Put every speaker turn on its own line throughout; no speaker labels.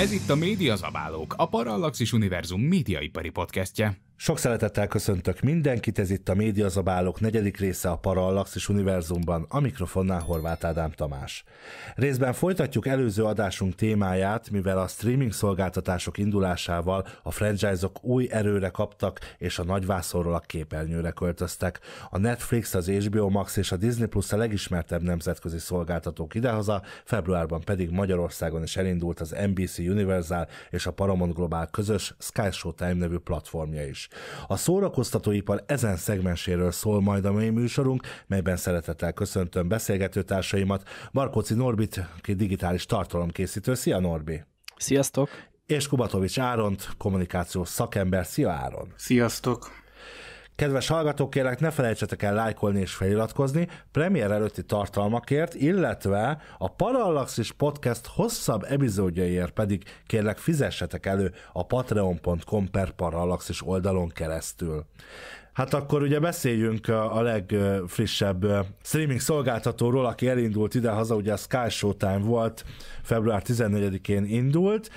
Ez itt a Média Zabálók, a
Parallaxis Univerzum médiaipari podcastje. Sok szeretettel köszöntök mindenkit, ez itt a Médiazabálók negyedik része a és Univerzumban, a mikrofonnál Horváth Ádám Tamás. Részben folytatjuk előző adásunk témáját, mivel a streaming szolgáltatások indulásával a franchise-ok új erőre kaptak, és a nagyvászorról a képernyőre költöztek. A Netflix, az HBO Max és a Disney Plus a legismertebb nemzetközi szolgáltatók idehaza, februárban pedig Magyarországon is elindult az NBC Universal és a Paramount Global közös Sky Showtime nevű platformja is. A szórakoztatóipar ezen szegmenséről szól majd a mai műsorunk, melyben szeretettel köszöntöm beszélgetőtársaimat, Markóci Norbit, aki digitális tartalomkészítő. Szia Norbi! Sziasztok! És Kubatovics Áront, kommunikációs szakember. Szia Áron! Sziasztok! Kedves hallgatók, kérlek ne felejtsetek el lájkolni és feliratkozni premier előtti tartalmakért, illetve a Parallaxis Podcast hosszabb epizódjaiért pedig kérlek fizessetek elő a patreon.com per parallaxis oldalon keresztül. Hát akkor ugye beszéljünk a legfrissebb streaming szolgáltatóról, aki elindult ide-haza, ugye a Sky Showtime volt, február 14-én indult.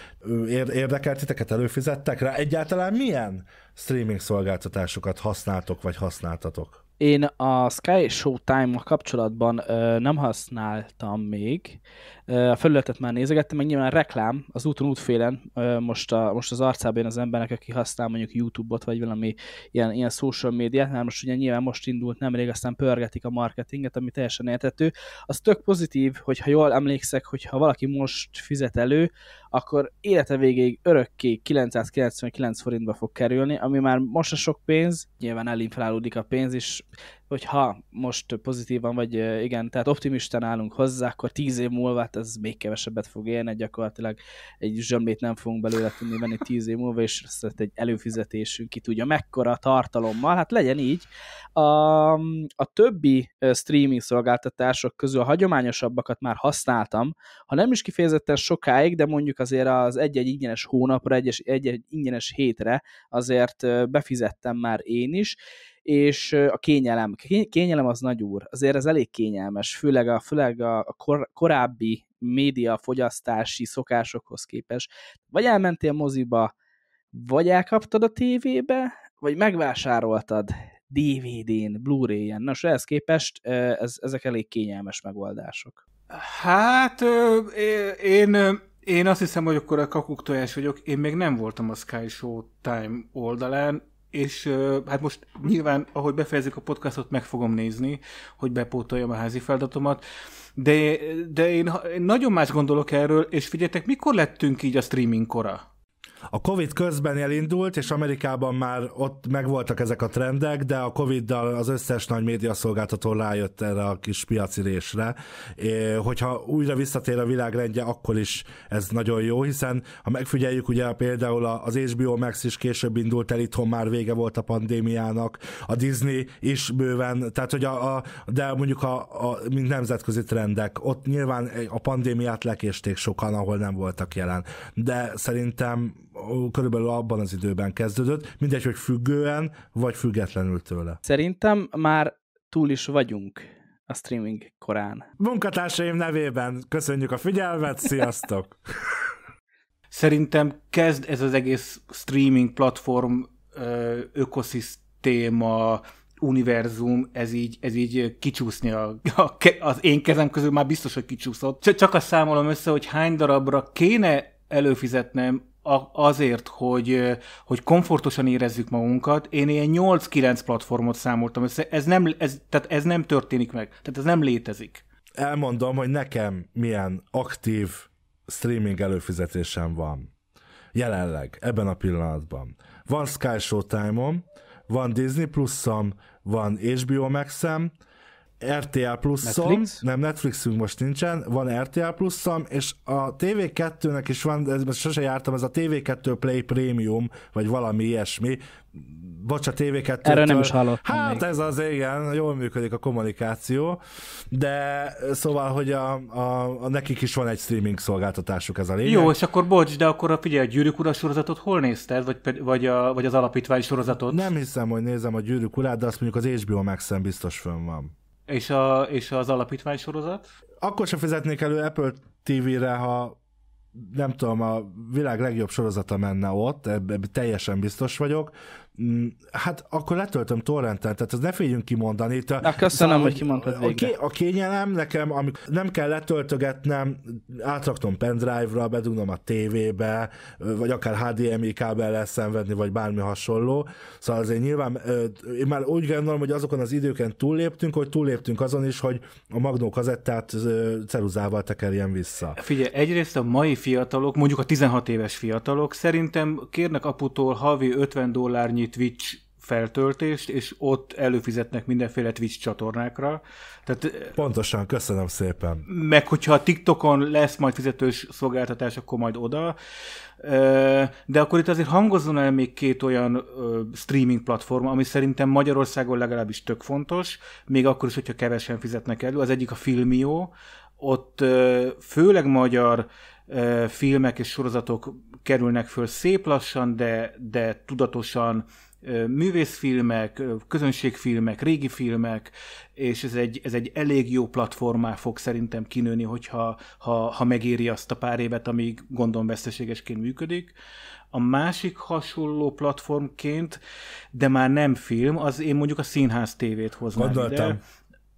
Érdekelt titeket, előfizettek rá? Egyáltalán milyen streaming szolgáltatásokat használtok, vagy használtatok?
Én a Sky Showtime-mal kapcsolatban ö, nem használtam még, a felületet már nézegettem, meg nyilván a reklám az úton útfélen most, a, most az arcában jön az embernek, aki használ mondjuk YouTube-ot, vagy valami ilyen, ilyen social médiát, mert most ugye nyilván most indult nemrég, aztán pörgetik a marketinget, ami teljesen értető. Az tök pozitív, hogyha jól emlékszek, hogyha valaki most fizet elő, akkor élete végéig örökké 999 forintba fog kerülni, ami már most a sok pénz, nyilván elinflálódik a pénz, és hogyha most pozitívan vagy igen, tehát optimisten állunk hozzá, akkor tíz év múlva hát ez még kevesebbet fog élni, gyakorlatilag egy zsömlét nem fogunk belőle tudni venni tíz év múlva, és ezt egy előfizetésünk ki tudja mekkora tartalommal, hát legyen így. A, a többi streaming szolgáltatások közül a hagyományosabbakat már használtam, ha nem is kifejezetten sokáig, de mondjuk azért az egy-egy ingyenes hónapra, egy-egy ingyenes hétre azért befizettem már én is, és a kényelem. Kényelem az nagy úr, azért ez elég kényelmes, főleg a, főleg a kor, korábbi média fogyasztási szokásokhoz képest. Vagy elmentél moziba, vagy elkaptad a tévébe, vagy megvásároltad DVD-n, Blu-ray-en. Nos, ehhez képest ez, ezek elég kényelmes megoldások. Hát, én, én azt hiszem, hogy akkor a
kakuk tojás vagyok. Én még nem voltam a Sky Show Time oldalán, és hát most nyilván, ahogy befejezik a podcastot, meg fogom nézni, hogy bepótoljam a házi feladatomat, de, de én, én nagyon más gondolok erről, és figyeljetek, mikor lettünk így a streaming kora? A Covid közben elindult, és Amerikában már ott megvoltak
ezek a trendek, de a Covid-dal az összes nagy médiaszolgáltató rájött erre a kis piaci Hogyha újra visszatér a világrendje, akkor is ez nagyon jó, hiszen ha megfigyeljük, ugye például az HBO Max is később indult el, itthon már vége volt a pandémiának, a Disney is bőven, tehát hogy a, a de mondjuk a, a mint nemzetközi trendek, ott nyilván a pandémiát lekésték sokan, ahol nem voltak jelen. De szerintem körülbelül abban az időben kezdődött, mindegy, hogy függően, vagy függetlenül tőle.
Szerintem már túl is vagyunk a streaming korán. Munkatársaim nevében köszönjük a figyelmet, sziasztok!
Szerintem kezd ez az egész streaming platform ökoszisztéma, univerzum, ez így, ez így kicsúszni a, a, az én kezem közül már biztos, hogy kicsúszott. Csak, csak azt számolom össze, hogy hány darabra kéne előfizetnem azért, hogy, hogy komfortosan érezzük magunkat, én ilyen 8-9 platformot számoltam össze, ez nem, ez, tehát ez nem történik meg, tehát ez nem létezik.
Elmondom, hogy nekem milyen aktív streaming előfizetésem van. Jelenleg, ebben a pillanatban. Van Sky Showtime-om, van Disney Plus-om, van HBO Max-em, RTL plus om Netflix? nem Netflixünk most nincsen, van RTL plus om és a TV2-nek is van, ez ezt sose jártam, ez a TV2 Play Premium, vagy valami ilyesmi, bocs, a tv 2 Erre nem is hallottam Hát még. ez az, igen, jól működik a kommunikáció, de szóval, hogy a, a, a nekik is van egy streaming szolgáltatásuk, ez a lényeg. Jó,
és akkor bocs, de akkor a figyelj, a Gyűrűk Ura sorozatot hol nézted, vagy, vagy, a, vagy az alapítvány sorozatot? Nem hiszem, hogy
nézem a Gyűrűk Urát, de azt mondjuk az HBO max biztos fönn van.
És, a, és az alapítvány
sorozat? Akkor sem fizetnék elő Apple TV-re, ha nem tudom, a világ legjobb sorozata menne ott, ebben teljesen biztos vagyok. Mm, hát akkor letöltöm torrenten, tehát ezt ne féljünk kimondani. Te, Na, köszönöm, szóval, hogy kimondtad végre. A, kényelem nekem, amik nem kell letöltögetnem, átraktom pendrive-ra, bedugnom a tévébe, vagy akár HDMI kábellel szenvedni, vagy bármi hasonló. Szóval azért nyilván, én már úgy gondolom, hogy azokon az időken túlléptünk, hogy túlléptünk azon is, hogy a Magnó kazettát ceruzával tekerjen vissza.
Figyelj, egyrészt a mai fiatalok, mondjuk a 16 éves fiatalok, szerintem kérnek aputól havi 50 dollárnyi annyi Twitch feltöltést, és ott előfizetnek mindenféle Twitch csatornákra. Tehát, eh, Pontosan, köszönöm szépen. Meg hogyha a TikTokon lesz majd fizetős szolgáltatás, akkor majd oda. Eh, de akkor itt azért hangozzon el még két olyan streaming platform, ami szerintem Magyarországon legalábbis tök fontos, még akkor is, hogyha kevesen fizetnek elő. Az egyik a Filmio, ott főleg magyar filmek és sorozatok kerülnek föl szép lassan, de, de tudatosan művészfilmek, közönségfilmek, régi filmek, és ez egy, ez egy elég jó platformá fog szerintem kinőni, hogyha ha, ha megéri azt a pár évet, amíg gondom veszteségesként működik. A másik hasonló platformként, de már nem film, az én mondjuk a színház tévét hoznám Gondoltam. ide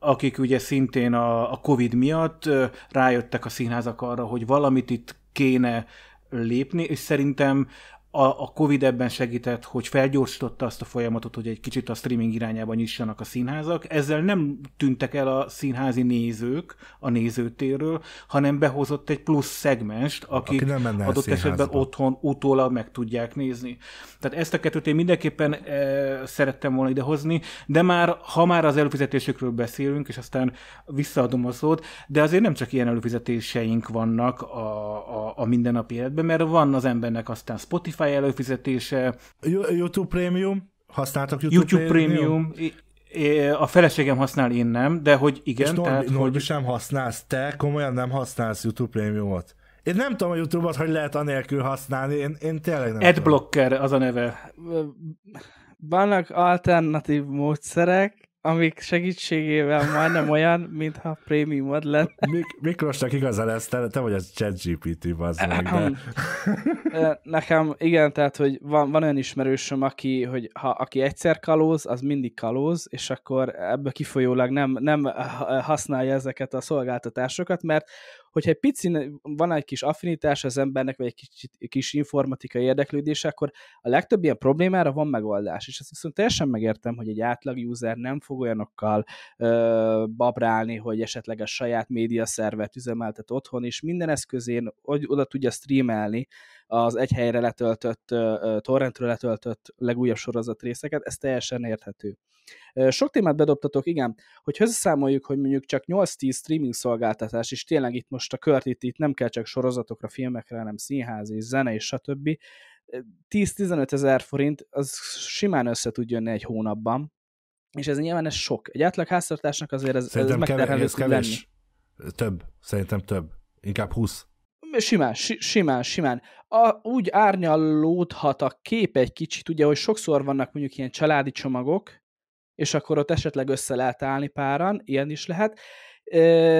akik ugye szintén a, a Covid miatt rájöttek a színházak arra, hogy valamit itt kéne lépni, és szerintem a, a Covid ebben segített, hogy felgyorsította azt a folyamatot, hogy egy kicsit a streaming irányába nyissanak a színházak. Ezzel nem tűntek el a színházi nézők a nézőtérről, hanem behozott egy plusz szegmest, akik Aki nem adott esetben otthon utólag meg tudják nézni. Tehát ezt a kettőt én mindenképpen e, szerettem volna idehozni, de már, ha már az előfizetésükről beszélünk, és aztán visszaadom a szót, de azért nem csak ilyen előfizetéseink vannak a, a, a mindennapi életben, mert van az embernek aztán Spotify Spotify előfizetése. YouTube Premium? Használtak YouTube, YouTube Premium? Premium. A feleségem használ, én nem, de hogy igen. És tehát, Norbi hogy... sem
használsz, te komolyan nem használsz YouTube Premiumot. Én nem tudom a YouTube-ot, hogy lehet anélkül használni, én, én tényleg nem Adblocker tudom. az a neve.
Vannak alternatív módszerek, amik segítségével már nem olyan, mintha prémium ad lenne. Mik- Miklósnak igaza lesz, te, te vagy az ChatGPT, bazd meg, de... Nekem igen, tehát, hogy van, van olyan ismerősöm, aki, hogy ha, aki egyszer kalóz, az mindig kalóz, és akkor ebből kifolyólag nem, nem használja ezeket a szolgáltatásokat, mert hogyha egy pici, van egy kis affinitás az embernek, vagy egy kis, kis informatikai érdeklődése, akkor a legtöbb ilyen problémára van megoldás, és ezt viszont teljesen megértem, hogy egy átlag user nem fog olyanokkal ö, babrálni, hogy esetleg a saját médiaszervet üzemeltet otthon, és minden eszközén oda tudja streamelni, az egy helyre letöltött, torrentről letöltött legújabb sorozat részeket, ez teljesen érthető. Sok témát bedobtatok, igen, hogy hozzászámoljuk, hogy mondjuk csak 8-10 streaming szolgáltatás, és tényleg itt most a kört itt, itt nem kell csak sorozatokra, filmekre, hanem színház és zene és stb. 10-15 ezer forint, az simán össze tud jönni egy hónapban, és ez nyilván ez sok. Egy átlag háztartásnak azért ez, ez megterhelő kevés, kevés,
Több. Szerintem több. Inkább 20
simán, simán, simán. A, úgy árnyalódhat a kép egy kicsit, ugye, hogy sokszor vannak mondjuk ilyen családi csomagok, és akkor ott esetleg össze lehet állni páran, ilyen is lehet,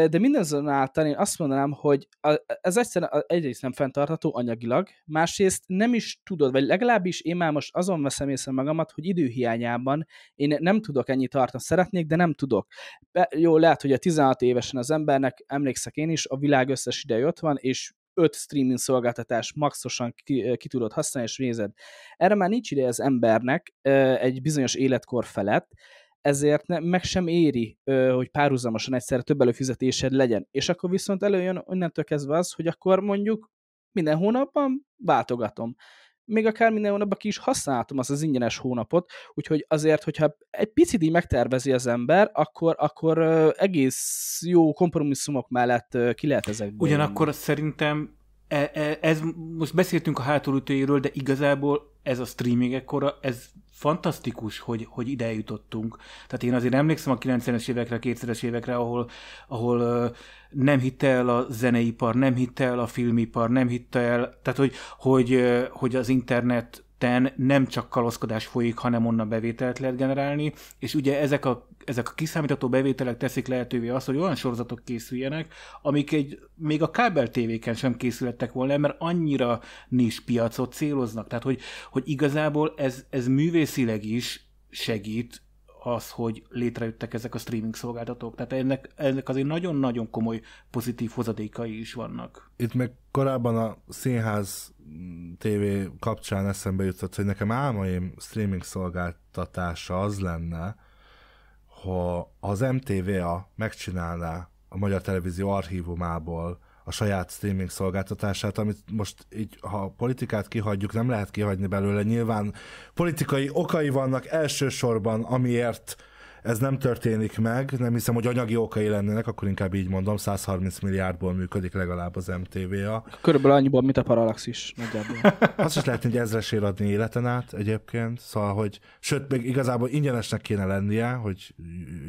de mindazonáltal én azt mondanám, hogy ez egyszerűen egyrészt nem fenntartható anyagilag, másrészt nem is tudod, vagy legalábbis én már most azon veszem észre magamat, hogy időhiányában én nem tudok ennyit tartani, szeretnék, de nem tudok. Be, jó, lehet, hogy a 16 évesen az embernek, emlékszek én is, a világ összes ideje ott van, és öt streaming szolgáltatás maxosan ki, ki tudod használni, és nézed. Erre már nincs ideje az embernek egy bizonyos életkor felett, ezért ne, meg sem éri, hogy párhuzamosan egyszerre több előfizetésed legyen. És akkor viszont előjön onnantól kezdve az, hogy akkor mondjuk minden hónapban váltogatom még akár minden hónapban ki is használhatom az az ingyenes hónapot, úgyhogy azért, hogyha egy picit így megtervezi az ember, akkor, akkor egész jó kompromisszumok mellett ki lehet ezekből. Ugyanakkor
szerintem E, e, ez, most beszéltünk a hátulütőjéről, de igazából ez a streaming ekkora, ez fantasztikus, hogy, hogy ide jutottunk. Tehát én azért emlékszem a 90-es évekre, 2000-es évekre, ahol, ahol nem hitte el a zeneipar, nem hitte el a filmipar, nem hitte el, tehát hogy, hogy, hogy az internet ten nem csak kalózkodás folyik, hanem onnan bevételt lehet generálni, és ugye ezek a, ezek a kiszámítható bevételek teszik lehetővé azt, hogy olyan sorozatok készüljenek, amik egy, még a kábel tévéken sem készülettek volna, mert annyira nincs piacot céloznak. Tehát, hogy, hogy igazából ez, ez művészileg is segít az, hogy létrejöttek ezek a streaming szolgáltatók. Tehát ennek, ennek azért nagyon-nagyon komoly pozitív hozadékai is vannak.
Itt meg korábban a színház TV kapcsán eszembe jutott, hogy nekem álmaim streaming szolgáltatása az lenne, ha az MTVA megcsinálná a Magyar Televízió archívumából a saját streaming szolgáltatását, amit most így, ha a politikát kihagyjuk, nem lehet kihagyni belőle. Nyilván politikai okai vannak elsősorban, amiért ez nem történik meg, nem hiszem, hogy anyagi okai lennének, akkor inkább így mondom, 130 milliárdból működik legalább az MTV-a. Körülbelül annyiból, mint a Parallax is
nagyjából.
Azt is lehet, hogy ezresért adni életen át egyébként, szóval, hogy sőt, még igazából ingyenesnek kéne lennie, hogy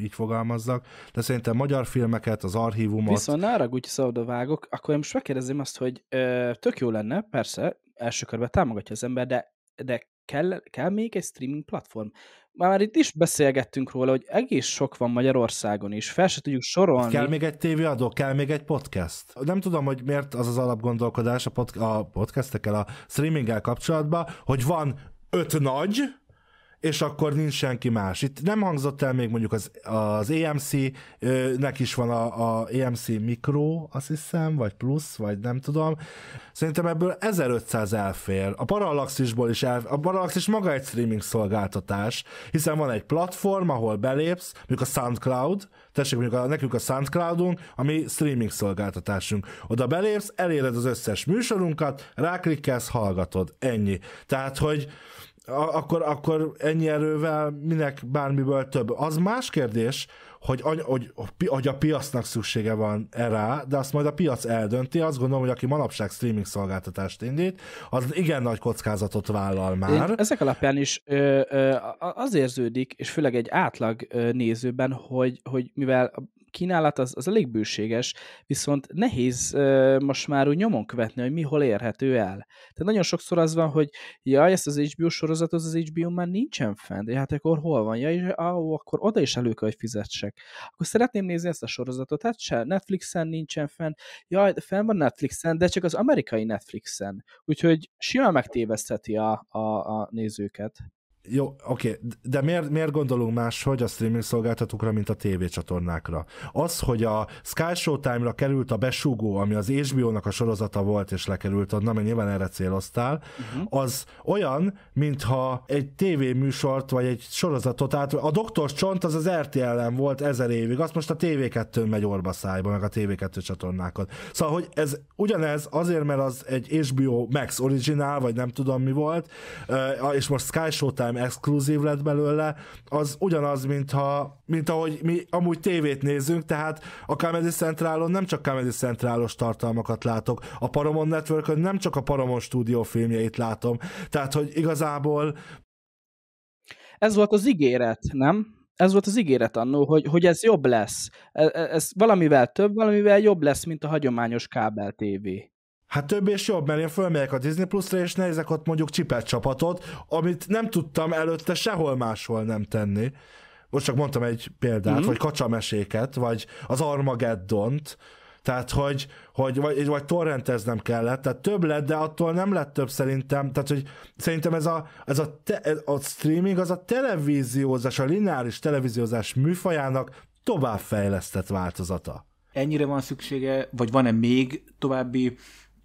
így fogalmazzak, de szerintem magyar filmeket, az archívumot... Viszont
úgy szabad a vágok, akkor én most megkérdezem azt, hogy ö, tök jó lenne, persze, első körben támogatja az ember, de, de kell, kell még egy streaming platform már itt is beszélgettünk róla, hogy egész sok van Magyarországon is, fel se tudjuk sorolni. Kell még egy tévéadó, kell még egy podcast.
Nem tudom, hogy miért az az alapgondolkodás a, pod- a podcastekkel, a streaminggel kapcsolatban, hogy van öt nagy, és akkor nincs senki más. Itt nem hangzott el még mondjuk az, az EMC-nek is van a, a EMC Micro, azt hiszem, vagy plusz, vagy nem tudom. Szerintem ebből 1500 elfér. A Parallaxisból is elfér. a Parallaxis maga egy streaming szolgáltatás, hiszen van egy platform, ahol belépsz, mondjuk a SoundCloud, tessék mondjuk a, nekünk a SoundCloudunk, ami streaming szolgáltatásunk. Oda belépsz, eléred az összes műsorunkat, ráklikkelsz, hallgatod. Ennyi. Tehát, hogy akkor, akkor ennyi erővel minek bármiből több. Az más kérdés, hogy, any, hogy, hogy a piacnak szüksége van erre, de azt majd a piac eldönti. Azt gondolom, hogy aki manapság streaming szolgáltatást indít, az igen nagy kockázatot vállal már.
Én ezek alapján is ö, ö, az érződik, és főleg egy átlag nézőben, hogy, hogy mivel kínálat az, az elég bőséges, viszont nehéz uh, most már úgy nyomon követni, hogy mi hol érhető el. Tehát nagyon sokszor az van, hogy jaj, ezt az HBO sorozatot az HBO már nincsen fent, hát akkor hol van? Ja, és, ó, akkor oda is elő kell, hogy fizetsek. Akkor szeretném nézni ezt a sorozatot, hát se, Netflixen nincsen fent, jaj, fenn van Netflixen, de csak az amerikai Netflixen. Úgyhogy simán megtévesztheti a, a, a nézőket jó, oké, okay, de miért, miért
gondolunk hogy a streaming szolgáltatókra, mint a TV csatornákra? Az, hogy a Sky Showtime-ra került a besúgó, ami az HBO-nak a sorozata volt, és lekerült onnan, mert nyilván erre céloztál, uh-huh. az olyan, mintha egy TV műsort, vagy egy sorozatot át... A Doktor Csont az az RTL-en volt ezer évig, azt most a tv 2 megy orba szájba, meg a TV2 csatornákon. Szóval, hogy ez ugyanez azért, mert az egy HBO Max originál, vagy nem tudom mi volt, és most Sky Showtime nem exkluzív lett belőle, az ugyanaz, mintha, mint ahogy mi amúgy tévét nézünk, tehát a Comedy Centralon nem csak Comedy Centralos tartalmakat látok, a Paramount network nem csak a Paramount stúdió
filmjeit látom, tehát hogy igazából ez volt az ígéret, nem? Ez volt az ígéret annó, hogy, hogy ez jobb lesz. Ez, e, ez valamivel több, valamivel jobb lesz, mint a hagyományos kábel tévé.
Hát több és jobb, mert én fölmegyek a Disney Plus-ra, és nézek ott mondjuk csipet csapatot, amit nem tudtam előtte sehol máshol nem tenni. Most csak mondtam egy példát, mm-hmm. vagy kacsameséket, vagy az Armageddon-t, tehát, hogy, hogy vagy, vagy torrenteznem kellett, tehát több lett, de attól nem lett több szerintem, tehát, hogy szerintem ez a, ez a, te, ez a streaming az a televíziózás, a lineáris televíziózás műfajának továbbfejlesztett változata.
Ennyire van szüksége, vagy van-e még további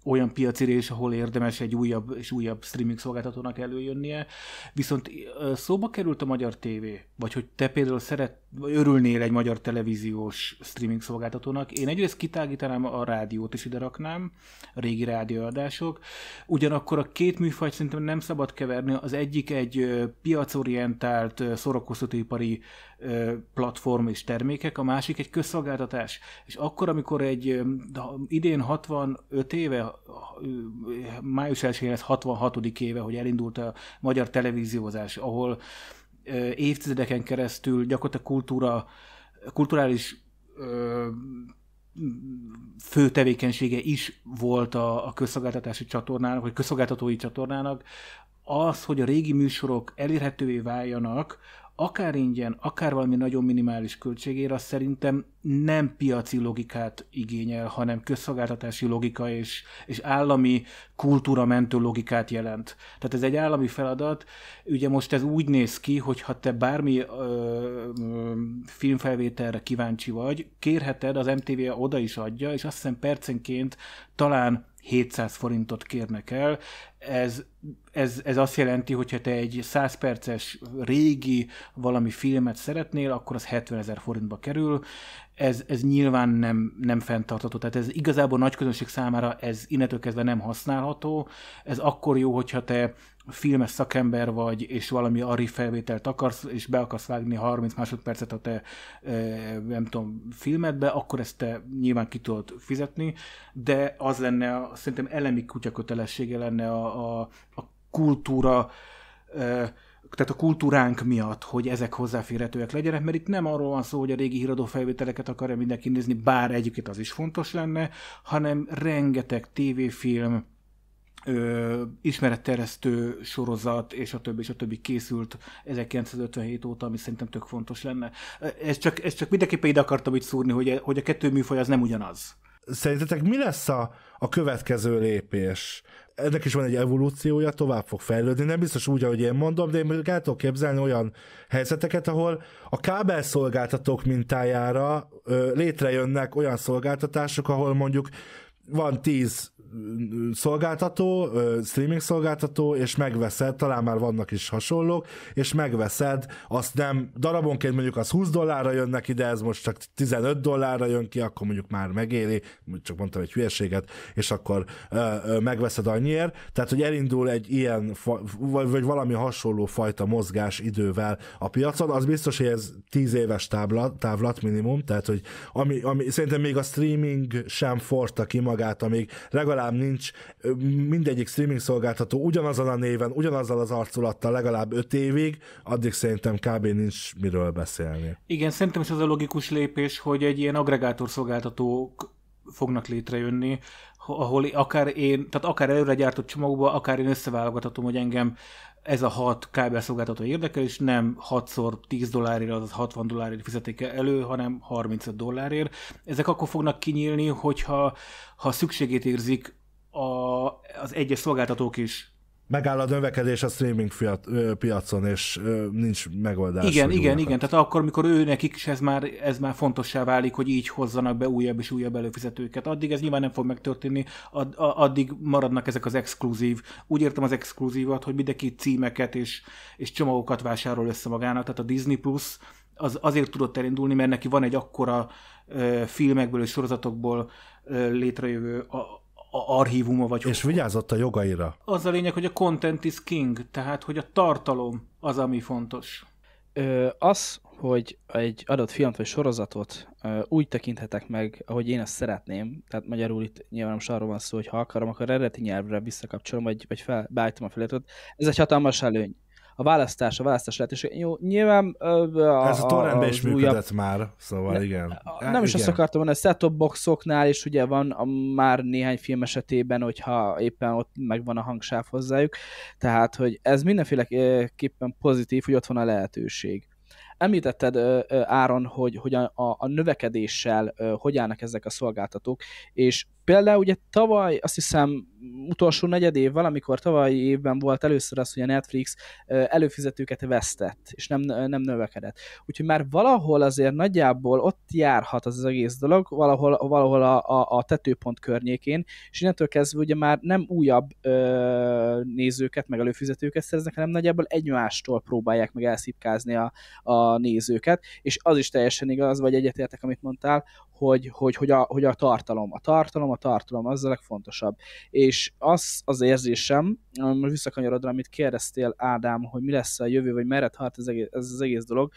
olyan piacirés, ahol érdemes egy újabb és újabb streaming szolgáltatónak előjönnie. Viszont szóba került a magyar tévé, vagy hogy te például szeret, vagy örülnél egy magyar televíziós streaming szolgáltatónak. Én egyrészt kitágítanám a rádiót is ide raknám, a régi rádióadások. Ugyanakkor a két műfajt szerintem nem szabad keverni. Az egyik egy piacorientált szórakoztatóipari platform és termékek, a másik egy közszolgáltatás. És akkor, amikor egy idén 65 éve, május 1 lesz 66. éve, hogy elindult a magyar televíziózás, ahol évtizedeken keresztül gyakorlatilag kultúra, kulturális fő tevékenysége is volt a, a közszolgáltatási csatornának, vagy közszolgáltatói csatornának, az, hogy a régi műsorok elérhetővé váljanak, akár ingyen, akár valami nagyon minimális költségért, az szerintem nem piaci logikát igényel, hanem közszolgáltatási logika és, és állami mentő logikát jelent. Tehát ez egy állami feladat. Ugye most ez úgy néz ki, hogy ha te bármi ö, ö, filmfelvételre kíváncsi vagy, kérheted, az MTV oda is adja, és azt hiszem percenként talán 700 forintot kérnek el. Ez, ez, ez azt jelenti, hogy ha te egy 100 perces régi valami filmet szeretnél, akkor az 70 ezer forintba kerül. Ez, ez nyilván nem, nem fenntartható. Tehát ez igazából nagy közönség számára ez innentől kezdve nem használható. Ez akkor jó, hogyha te filmes szakember vagy, és valami ari felvételt akarsz, és be akarsz vágni 30 másodpercet a te, nem tudom, filmedbe, akkor ezt te nyilván ki tudod fizetni, de az lenne, szerintem elemi kutyakötelessége lenne a, a, a kultúra, tehát a kultúránk miatt, hogy ezek hozzáférhetőek legyenek, mert itt nem arról van szó, hogy a régi híradó felvételeket akarja mindenki nézni, bár egyiket az is fontos lenne, hanem rengeteg tévéfilm, ö, ismeretteresztő sorozat, és a többi, és a többi készült 1957 óta, ami szerintem tök fontos lenne. Ez csak, ez csak mindenképpen ide akartam itt szúrni, hogy, hogy a kettő műfaj az nem ugyanaz.
Szerintetek mi lesz a, a következő lépés? Ennek is van egy evolúciója, tovább fog fejlődni. Nem biztos úgy, ahogy én mondom, de én még el tudok képzelni olyan helyzeteket, ahol a kábelszolgáltatók mintájára ö, létrejönnek olyan szolgáltatások, ahol mondjuk van tíz mm, szolgáltató, streaming szolgáltató, és megveszed, talán már vannak is hasonlók, és megveszed, azt nem, darabonként mondjuk az 20 dollárra jönnek ide, ez most csak 15 dollárra jön ki, akkor mondjuk már megéri, csak mondtam egy hülyeséget, és akkor ö, ö, megveszed annyiért, tehát hogy elindul egy ilyen, vagy, vagy valami hasonló fajta mozgás idővel a piacon, az biztos, hogy ez 10 éves tábla, távlat minimum, tehát hogy ami, ami szerintem még a streaming sem forta ki magát, szolgált, amíg legalább nincs mindegyik streaming szolgáltató ugyanazon a néven, ugyanazzal az arculattal legalább öt évig, addig szerintem kb. nincs miről beszélni.
Igen, szerintem ez az a logikus lépés, hogy egy ilyen agregátor szolgáltatók fognak létrejönni, ahol akár én, tehát akár előre gyártott csomagba, akár én összeválogathatom, hogy engem ez a hat kábelszolgáltató érdekel, és nem 6-szor 10 dollárért, azaz 60 dollárért fizetik elő, hanem 35 dollárért. Ezek akkor fognak kinyílni, hogyha ha szükségét érzik a, az egyes szolgáltatók is
megáll a növekedés a streaming fiat, ö, piacon, és ö, nincs megoldás. Igen, igen, újakat. igen.
Tehát akkor, amikor ő nekik is ez már, ez már fontossá válik, hogy így hozzanak be újabb és újabb előfizetőket. Addig ez nyilván nem fog megtörténni, ad, a, addig maradnak ezek az exkluzív. Úgy értem az exkluzívat, hogy mindenki címeket és, és csomagokat vásárol össze magának. Tehát a Disney Plus az azért tudott elindulni, mert neki van egy akkora ö, filmekből és sorozatokból ö, létrejövő a, a archívuma vagy... És vigyázott a jogaira. Az a lényeg, hogy a content is king, tehát hogy a tartalom az, ami fontos.
Ö, az, hogy egy adott filmt vagy sorozatot ö, úgy tekinthetek meg, ahogy én azt szeretném, tehát magyarul itt nyilván most arról van szó, hogy ha akarom, akkor eredeti nyelvre visszakapcsolom, vagy, vagy fel, beállítom a feliratot. Ez egy hatalmas előny a választás, a választás lehetőség. Jó, nyilván... A, Ez a torrentben is működött már, szóval ne, igen. A, hát nem igen. is azt akartam mondani, a set boxoknál is ugye van a, már néhány film esetében, hogyha éppen ott megvan a hangsáv hozzájuk, tehát, hogy ez mindenféleképpen pozitív, hogy ott van a lehetőség. Említetted, Áron, hogy, hogy a, a növekedéssel hogy állnak ezek a szolgáltatók, és például ugye tavaly azt hiszem utolsó negyed év, valamikor tavalyi évben volt először az, hogy a Netflix előfizetőket vesztett, és nem, nem növekedett. Úgyhogy már valahol azért nagyjából ott járhat az, az egész dolog, valahol, valahol a, a, a tetőpont környékén, és innentől kezdve ugye már nem újabb ö, nézőket, meg előfizetőket szereznek, hanem nagyjából egymástól próbálják meg elszipkázni a, a nézőket, és az is teljesen igaz, vagy egyetértek, amit mondtál, hogy, hogy, hogy, a, hogy a tartalom. A tartalom, a tartalom, az a legfontosabb. És és az az érzésem, most visszakanyarodra, amit kérdeztél Ádám, hogy mi lesz a jövő, vagy merre tart ez, egész, ez az egész dolog,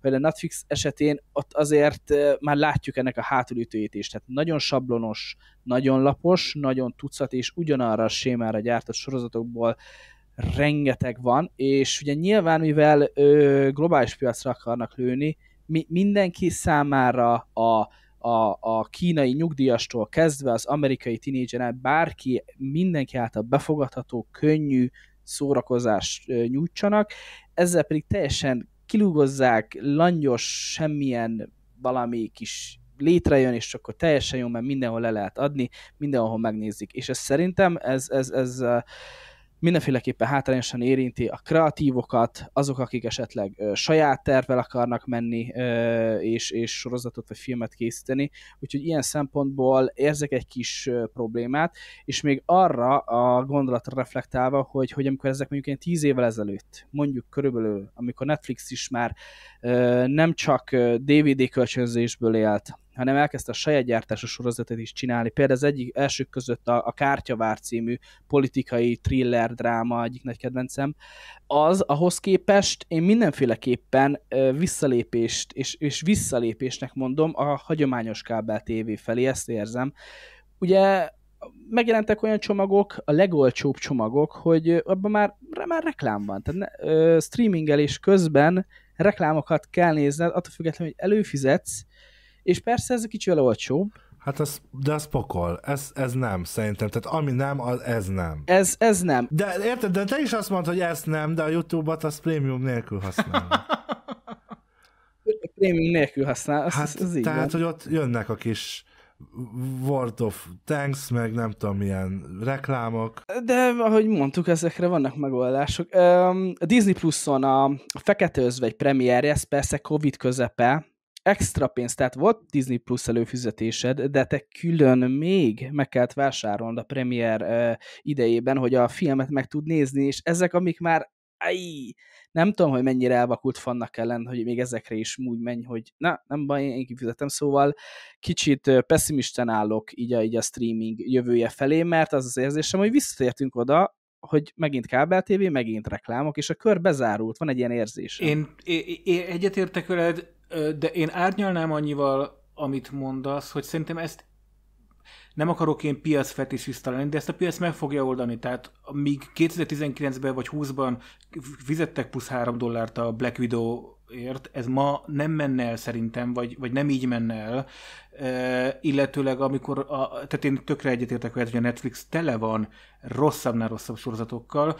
például a Netflix esetén ott azért már látjuk ennek a hátulütőjét is, tehát nagyon sablonos, nagyon lapos, nagyon tucat, és ugyanarra a sémára gyártott sorozatokból rengeteg van, és ugye nyilván, mivel ö, globális piacra akarnak lőni, mi, mindenki számára a a, a kínai nyugdíjastól kezdve az amerikai tinédzseren bárki, mindenki által befogadható, könnyű szórakozást nyújtsanak, ezzel pedig teljesen kilúgozzák, langyos, semmilyen valami kis létrejön, és akkor teljesen jó, mert mindenhol le lehet adni, mindenhol megnézik. És ez szerintem, ez, ez, ez, ez mindenféleképpen hátrányosan érinti a kreatívokat, azok, akik esetleg ö, saját tervvel akarnak menni, ö, és, és sorozatot vagy filmet készíteni, úgyhogy ilyen szempontból érzek egy kis ö, problémát, és még arra a gondolatra reflektálva, hogy, hogy amikor ezek mondjuk ilyen tíz évvel ezelőtt, mondjuk körülbelül, amikor Netflix is már ö, nem csak DVD kölcsönzésből élt, hanem elkezdte a saját gyártású sorozatot is csinálni. Például az egyik elsők között a, a Kártyavár című politikai thriller dráma egyik nagy kedvencem. Az ahhoz képest én mindenféleképpen visszalépést, és, és visszalépésnek mondom a hagyományos kábel tévé felé, ezt érzem. Ugye megjelentek olyan csomagok, a legolcsóbb csomagok, hogy abban már, már reklám van. Tehát streamingelés közben reklámokat kell nézned, attól függetlenül, hogy előfizetsz, és persze ez egy kicsivel olcsóbb, Hát az,
de az pokol, ez, ez nem szerintem, tehát ami nem, az ez nem. Ez, ez nem. De érted, de te is azt mondtad, hogy ez nem, de a Youtube-ot az prémium nélkül használom.
prémium nélkül használ, az, hát, az, az így Tehát, igen.
hogy ott jönnek a kis World of Tanks, meg nem tudom milyen reklámok.
De ahogy mondtuk, ezekre vannak megoldások. A Disney Plus-on a Fekete Özvegy premierje, ez persze Covid közepe, extra pénz, tehát volt Disney Plus előfizetésed, de te külön még meg kellett vásárolnod a premier idejében, hogy a filmet meg tud nézni, és ezek, amik már ai, nem tudom, hogy mennyire elvakult fannak ellen, hogy még ezekre is úgy menj, hogy na, nem baj, én kifizetem, szóval kicsit pessimisten állok így a, így a streaming jövője felé, mert az az érzésem, hogy visszatértünk oda, hogy megint kábel tévé, megint reklámok, és a kör bezárult, van egy ilyen érzés. Én,
én, én egyetértek veled, de én árnyalnám annyival, amit mondasz, hogy szerintem ezt nem akarok én piac fetisista lenni, de ezt a piac meg fogja oldani. Tehát míg 2019-ben vagy 20-ban fizettek plusz 3 dollárt a Black Widow ért, ez ma nem menne el szerintem, vagy, vagy nem így menne el, e, illetőleg amikor, a, tehát én tökre egyetértek hogy a Netflix tele van rosszabbnál rosszabb sorozatokkal,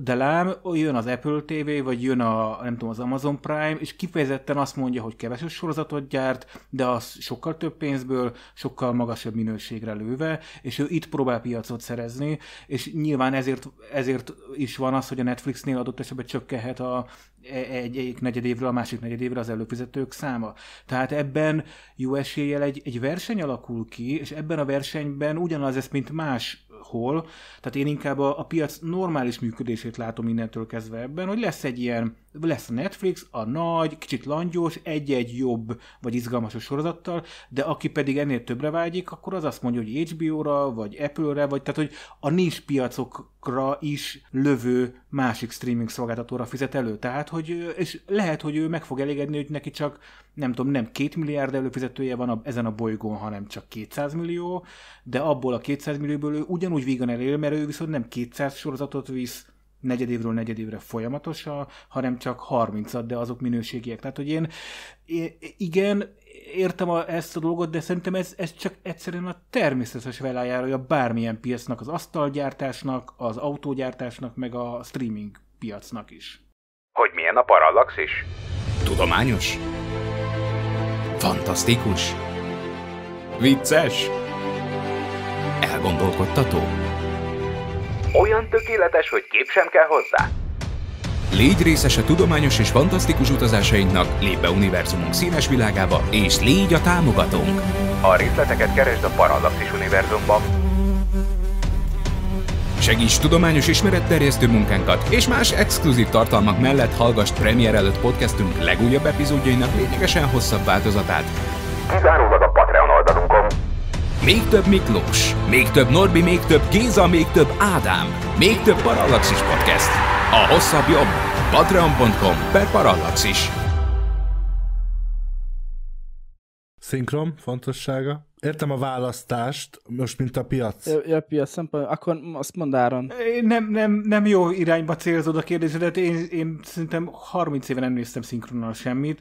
de lám, jön az Apple TV, vagy jön a, nem tudom, az Amazon Prime, és kifejezetten azt mondja, hogy kevesebb sorozatot gyárt, de az sokkal több pénzből, sokkal magasabb minőségre lőve, és ő itt próbál piacot szerezni, és nyilván ezért, ezért is van az, hogy a Netflixnél adott esetben csökkenhet a, e, egy, egy negyed a másik negyed évre az előfizetők száma. Tehát ebben jó eséllyel egy, egy verseny alakul ki, és ebben a versenyben ugyanaz ez, mint más hol. Tehát én inkább a, a piac normális működését látom innentől kezdve ebben, hogy lesz egy ilyen lesz a Netflix, a nagy, kicsit langyos, egy-egy jobb vagy izgalmasabb sorozattal, de aki pedig ennél többre vágyik, akkor az azt mondja, hogy HBO-ra, vagy Apple-re, vagy tehát, hogy a nincs piacokra is lövő másik streaming szolgáltatóra fizet elő. Tehát, hogy, és lehet, hogy ő meg fog elégedni, hogy neki csak, nem tudom, nem két milliárd előfizetője van a, ezen a bolygón, hanem csak 200 millió, de abból a 200 millióból ő ugyanúgy vígan elél, mert ő viszont nem 200 sorozatot visz, negyedévről negyedévre folyamatos, a, hanem csak 30 de azok minőségiek. Tehát, hogy én, igen, értem a, ezt a dolgot, de szerintem ez, ez csak egyszerűen a természetes velájárója bármilyen piacnak, az asztalgyártásnak, az autógyártásnak, meg a streaming piacnak is.
Hogy milyen a parallax is? Tudományos? Fantasztikus? Vicces? Elgondolkodtató? Olyan tökéletes, hogy kép sem kell hozzá. Légy a tudományos és fantasztikus utazásainknak, lép be univerzumunk színes világába, és légy a támogatónk! A részleteket keresd a Parallaxis univerzumban. Segíts tudományos ismeretterjesztő munkánkat, és más exkluzív tartalmak mellett hallgass premier előtt podcastünk legújabb epizódjainak lényegesen hosszabb változatát. Kizárólag a Patreon oldalunkon. Még több Miklós, még több Norbi, még több Géza, még több Ádám, még több Parallaxis Podcast. A hosszabb jobb. Patreon.com per Parallaxis.
Szinkron fontossága. Értem a választást, most mint a piac.
Ja, a piac szempont, akkor azt mondd Áron. Nem, nem, nem
jó irányba célzod a kérdésedet, én, én szerintem 30 éve nem néztem szinkronnal semmit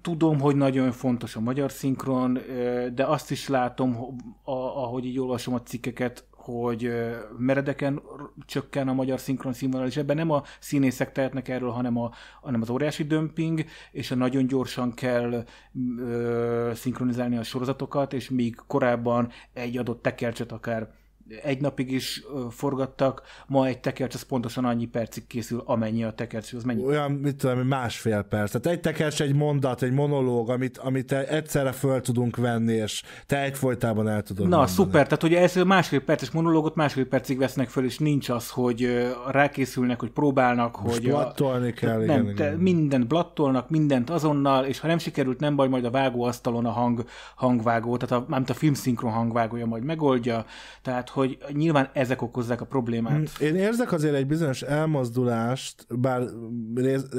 tudom, hogy nagyon fontos a magyar szinkron, de azt is látom, ahogy így olvasom a cikkeket, hogy meredeken csökken a magyar szinkron színvonal, és ebben nem a színészek tehetnek erről, hanem, a, hanem az óriási dömping, és a nagyon gyorsan kell ö, szinkronizálni a sorozatokat, és még korábban egy adott tekercset akár egy napig is forgattak, ma egy tekercs, az pontosan annyi percig készül, amennyi a tekercs, az
mennyi? Olyan, mit tudom, másfél perc. Tehát egy tekercs, egy mondat, egy monológ, amit, amit egyszerre föl tudunk venni, és te egyfolytában el tudod Na, mondani.
szuper, tehát hogy ez másfél perces monológot másfél percig vesznek föl, és nincs az, hogy rákészülnek, hogy próbálnak, Most hogy... blattolni a... kell, nem, igen, te, igen. Mindent blattolnak, mindent azonnal, és ha nem sikerült, nem baj, majd a vágóasztalon a hang, hangvágó, tehát a, a filmszinkron hangvágója majd megoldja, tehát hogy nyilván ezek okozzák a problémát. Hm, én érzek azért egy
bizonyos elmozdulást, bár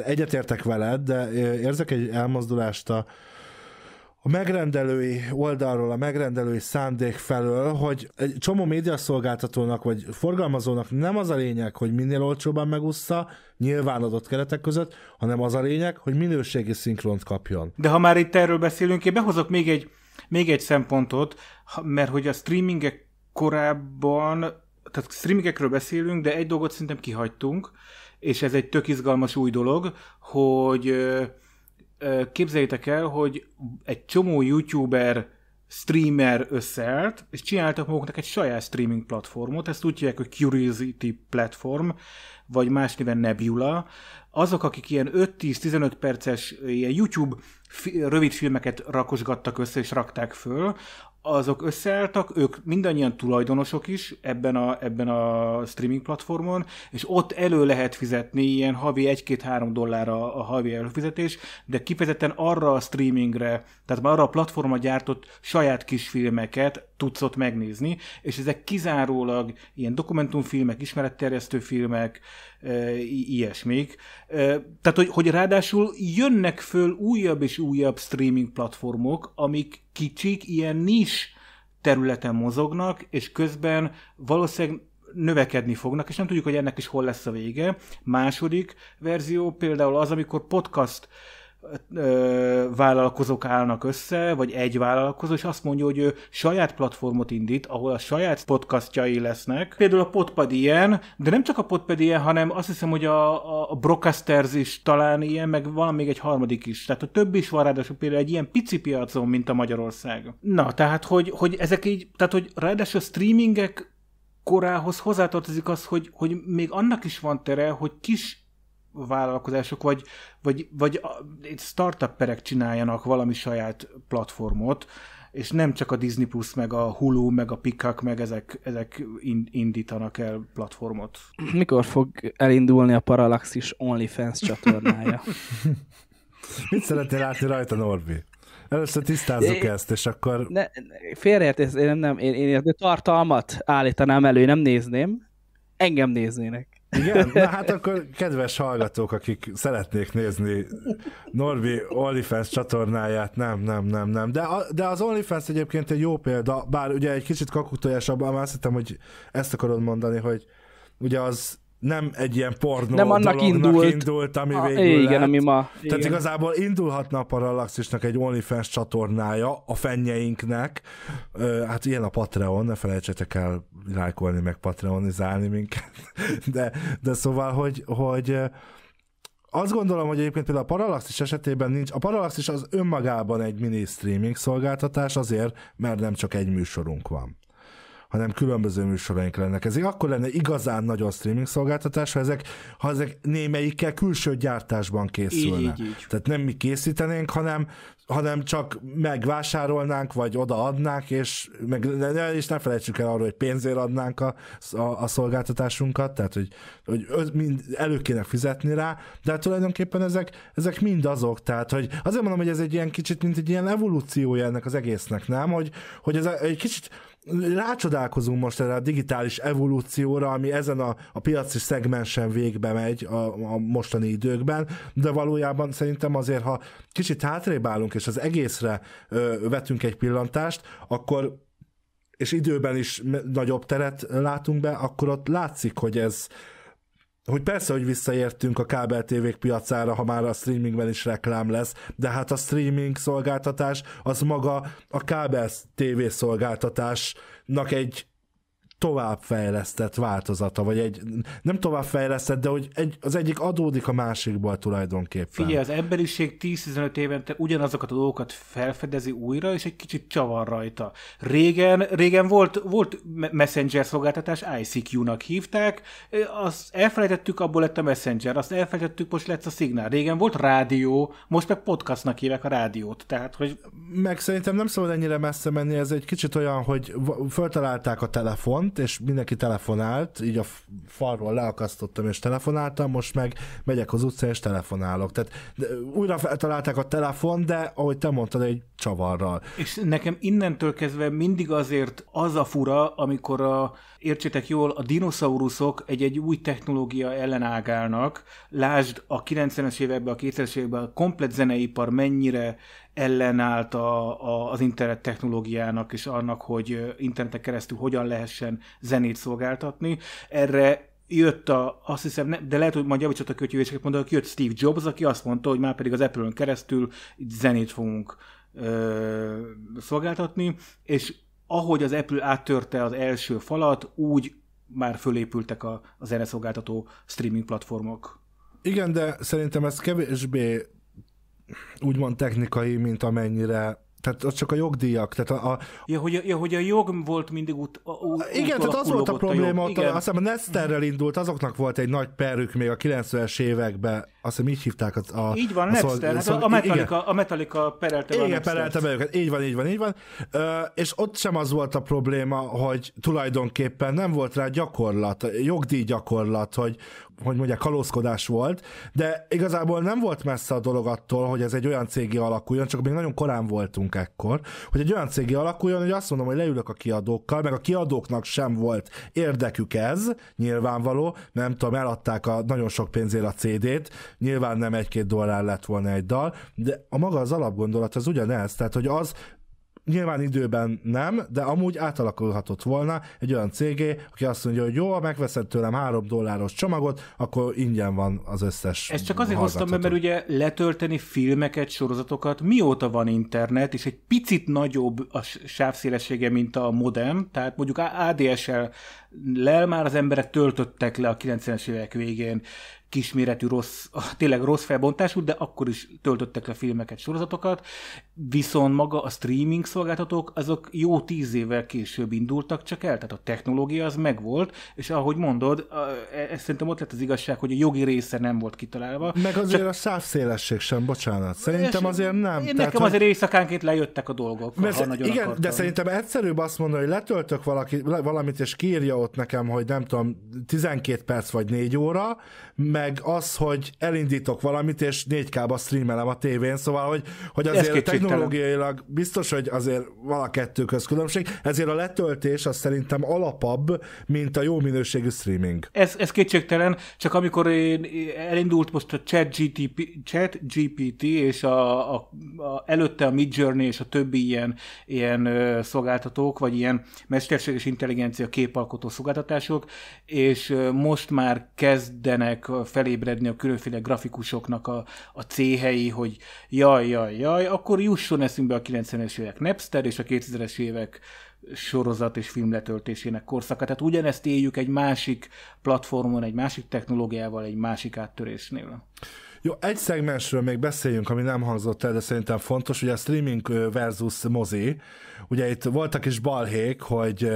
egyetértek veled, de érzek egy elmozdulást a, a megrendelői oldalról, a megrendelői szándék felől, hogy egy csomó médiaszolgáltatónak vagy forgalmazónak nem az a lényeg, hogy minél olcsóban megussza, nyilván adott keretek között, hanem az a lényeg, hogy minőségi szinkront kapjon. De
ha már itt erről beszélünk, én behozok még egy, még egy szempontot, mert hogy a streamingek korábban, tehát streamingekről beszélünk, de egy dolgot szerintem kihagytunk, és ez egy tök izgalmas új dolog, hogy képzeljétek el, hogy egy csomó youtuber streamer összeállt, és csináltak maguknak egy saját streaming platformot, ezt úgy hívják, hogy Curiosity Platform, vagy más néven Nebula. Azok, akik ilyen 5-10-15 perces ilyen YouTube rövid filmeket rakosgattak össze és rakták föl, azok összeálltak, ők mindannyian tulajdonosok is ebben a, ebben a streaming platformon, és ott elő lehet fizetni ilyen havi 1-2-3 dollár a, a havi előfizetés, de kifejezetten arra a streamingre, tehát már arra a platforma gyártott saját kis filmeket tudsz ott megnézni, és ezek kizárólag ilyen dokumentumfilmek, ismeretterjesztő filmek, e, i- ilyesmik. E, tehát, hogy, hogy ráadásul jönnek föl újabb és újabb streaming platformok, amik kicsik, ilyen nis területen mozognak, és közben valószínűleg növekedni fognak, és nem tudjuk, hogy ennek is hol lesz a vége. Második verzió például az, amikor podcast uh, vállalkozók állnak össze, vagy egy vállalkozó, és azt mondja, hogy ő saját platformot indít, ahol a saját podcastjai lesznek. Például a Podpad ilyen, de nem csak a Podpad ilyen, hanem azt hiszem, hogy a, a Brocasters is talán ilyen, meg van még egy harmadik is. Tehát a több is van ráadásul például egy ilyen pici piacon, mint a Magyarország. Na, tehát, hogy, hogy ezek így, tehát, hogy ráadásul a streamingek korához hozzátartozik az, hogy, hogy még annak is van tere, hogy kis vállalkozások, vagy, vagy, vagy startupperek csináljanak valami saját platformot, és nem csak a Disney Plus, meg a Hulu, meg a Pikak, meg ezek, ezek indítanak el platformot.
Mikor fog elindulni a Parallaxis OnlyFans csatornája?
Mit szeretnél
látni rajta, Norbi? Először
tisztázzuk é, ezt, és akkor... Ne, félreértés, én nem, én, én én, tartalmat állítanám elő, én nem nézném, engem néznének. Igen?
Na hát akkor kedves hallgatók, akik szeretnék nézni Norbi OnlyFans csatornáját, nem, nem, nem, nem. De, a, de az OnlyFans egyébként egy jó példa, bár ugye egy kicsit kakutojásabb, már azt hittem, hogy ezt akarod mondani, hogy ugye az nem egy ilyen pornó nem annak indult, indult, ami a, végül igen, lett. ami ma. Igen. Tehát igazából indulhatna a Parallaxisnak egy OnlyFans csatornája a fennjeinknek. Hát ilyen a Patreon, ne felejtsetek el lájkolni, meg patreonizálni minket. De, de szóval, hogy, hogy azt gondolom, hogy egyébként például a Parallaxis esetében nincs, a Parallaxis az önmagában egy mini streaming szolgáltatás azért, mert nem csak egy műsorunk van hanem különböző műsoraink lennek. Ez akkor lenne igazán nagy a streaming szolgáltatás, ha ezek, ha ezek némelyikkel külső gyártásban készülne. Így, így, így. Tehát nem mi készítenénk, hanem, hanem csak megvásárolnánk, vagy odaadnánk, és, meg, és ne felejtsük el arról, hogy pénzért adnánk a, a, a szolgáltatásunkat, tehát hogy, hogy mind elő kéne fizetni rá, de hát tulajdonképpen ezek, ezek mind azok, tehát hogy azért mondom, hogy ez egy ilyen kicsit, mint egy ilyen evolúciója ennek az egésznek, nem? Hogy, hogy ez egy kicsit rácsodálkozunk most erre a digitális evolúcióra, ami ezen a, a piaci szegmensen végbe megy a, a mostani időkben, de valójában szerintem azért, ha kicsit hátrébb állunk, és az egészre ö, vetünk egy pillantást, akkor és időben is nagyobb teret látunk be, akkor ott látszik, hogy ez hogy persze, hogy visszaértünk a kábel tévék piacára, ha már a streamingben is reklám lesz, de hát a streaming szolgáltatás az maga a kábel TV szolgáltatásnak egy továbbfejlesztett változata, vagy egy nem továbbfejlesztett, de hogy egy, az egyik adódik a másikból tulajdonképpen. Figyelj,
az emberiség 10-15 évente ugyanazokat a dolgokat felfedezi újra, és egy kicsit csavar rajta. Régen, régen volt, volt messenger szolgáltatás, ICQ-nak hívták, azt elfelejtettük, abból lett a messenger, azt elfelejtettük, most lett a szignál. Régen volt rádió, most meg podcastnak hívják a rádiót, tehát hogy...
Meg szerintem nem szabad ennyire messze menni, ez egy kicsit olyan, hogy föltalálták a telefont, ment, és mindenki telefonált, így a falról leakasztottam és telefonáltam, most meg megyek az utcán és telefonálok. Tehát de újra feltalálták a telefon, de ahogy te mondtad, egy csavarral.
És nekem innentől kezdve mindig azért az a fura, amikor a, értsétek jól, a dinoszauruszok egy-egy új technológia ellen ágálnak. Lásd a 90-es években, a 2000-es években a komplet zeneipar mennyire ellenállt a, a, az internet technológiának és annak, hogy interneten keresztül hogyan lehessen zenét szolgáltatni. Erre jött a, azt hiszem, ne, de lehet, hogy majd javítsatok, a kötyűvéseket mondanak, jött Steve Jobs, aki azt mondta, hogy már pedig az Apple-ön keresztül zenét fogunk ö, szolgáltatni, és ahogy az Apple áttörte az első falat, úgy már fölépültek a, a zeneszolgáltató streaming platformok. Igen, de szerintem ez kevésbé úgymond
technikai, mint amennyire tehát az csak a jogdíjak. Tehát a, a...
Ja, hogy a, ja, hogy a jog volt mindig út. A, út igen, tehát az volt a probléma, a jog, ott, azt hiszem
a Nesterrel indult, azoknak volt egy nagy perük még a 90-es években azt hiszem így hívták a... a így van, a szol, hát szol, a, Metallica,
a Metallica perelte a Igen, perelte meg
őket, így van, így van, így van. Ö, és ott sem az volt a probléma, hogy tulajdonképpen nem volt rá gyakorlat, jogdíj gyakorlat, hogy, hogy mondják, kalózkodás volt, de igazából nem volt messze a dolog attól, hogy ez egy olyan cégi alakuljon, csak még nagyon korán voltunk ekkor, hogy egy olyan cégi alakuljon, hogy azt mondom, hogy leülök a kiadókkal, meg a kiadóknak sem volt érdekük ez, nyilvánvaló, nem tudom, eladták a nagyon sok pénzért a CD-t, Nyilván nem egy-két dollár lett volna egy dal, de a maga az alapgondolat az ugyanez, tehát hogy az nyilván időben nem, de amúgy átalakulhatott volna egy olyan cégé, aki azt mondja, hogy jó, ha megveszed tőlem három dolláros csomagot, akkor ingyen van az összes Ezt csak azért hoztam be, mert
ugye letölteni filmeket, sorozatokat, mióta van internet, és egy picit nagyobb a sávszélessége, mint a modem, tehát mondjuk ADSL lel már az emberek töltöttek le a 90-es évek végén, kisméretű, rossz, tényleg rossz felbontású, de akkor is töltöttek le filmeket, sorozatokat, viszont maga a streaming szolgáltatók azok jó tíz évvel később indultak csak el, tehát a technológia az megvolt, és ahogy mondod, ez e, szerintem ott lett az igazság, hogy a jogi része nem volt kitalálva. Meg azért csak...
a sávszélesség sem, bocsánat, szerintem azért nem. Én tehát, nekem azért
hogy... éjszakánként lejöttek a dolgok. Mert, ha igen, akartam. de szerintem
egyszerűbb azt mondani, hogy letöltök valaki, valamit, és kiírja ott nekem, hogy nem tudom, 12 perc vagy 4 óra, meg az, hogy elindítok valamit, és 4K-ba streamelem a tévén, szóval, hogy, hogy azért technológiailag biztos, hogy azért van a kettő ezért a letöltés az szerintem alapabb, mint a jó minőségű streaming.
Ez, ez kétségtelen, csak amikor én elindult most a chat GPT, chat GPT és a, a, a, előtte a Midjourney és a többi ilyen, ilyen szolgáltatók, vagy ilyen mesterséges intelligencia képalkotó szolgáltatások, és most már kezdenek felébredni a különféle grafikusoknak a, a céhei, hogy jaj, jaj, jaj, akkor jusson eszünkbe a 90-es évek Napster és a 2000-es évek sorozat és film letöltésének korszaka. Tehát ugyanezt éljük egy másik platformon, egy másik technológiával, egy másik áttörésnél.
Jó, egy szegmensről még beszéljünk, ami nem hangzott el, de szerintem fontos, ugye a streaming versus mozi. Ugye itt voltak is balhék, hogy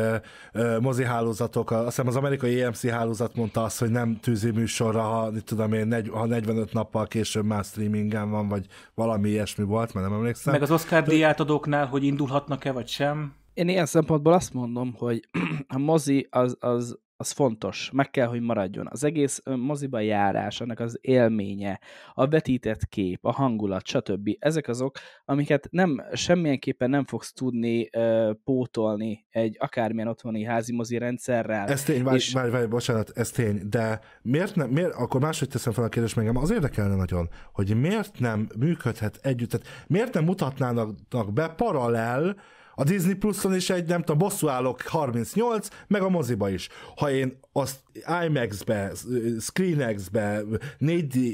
mozi hálózatok, azt hiszem az amerikai EMC hálózat mondta azt, hogy nem tűzi műsorra, ha, tudom én, ha 45 nappal később már streamingen van, vagy valami ilyesmi volt,
mert nem emlékszem. Meg az Oscar de... díjátadóknál, hogy indulhatnak-e, vagy sem?
Én ilyen szempontból azt mondom, hogy a mozi az, az az fontos, meg kell, hogy maradjon. Az egész moziba járás, annak az élménye, a vetített kép, a hangulat, stb. Ezek azok, amiket nem, semmilyenképpen nem fogsz tudni ö, pótolni egy akármilyen otthoni házi mozi rendszerrel. Ez tény, várj, és...
várj, várj, bocsánat, ez tény, de miért nem, miért, akkor máshogy teszem fel a kérdést meg, az érdekelne nagyon, hogy miért nem működhet együtt, tehát miért nem mutatnának be paralel a Disney Pluson is egy, nem tudom, állok 38, meg a moziba is. Ha én azt IMAX-be, ScreenX-be, d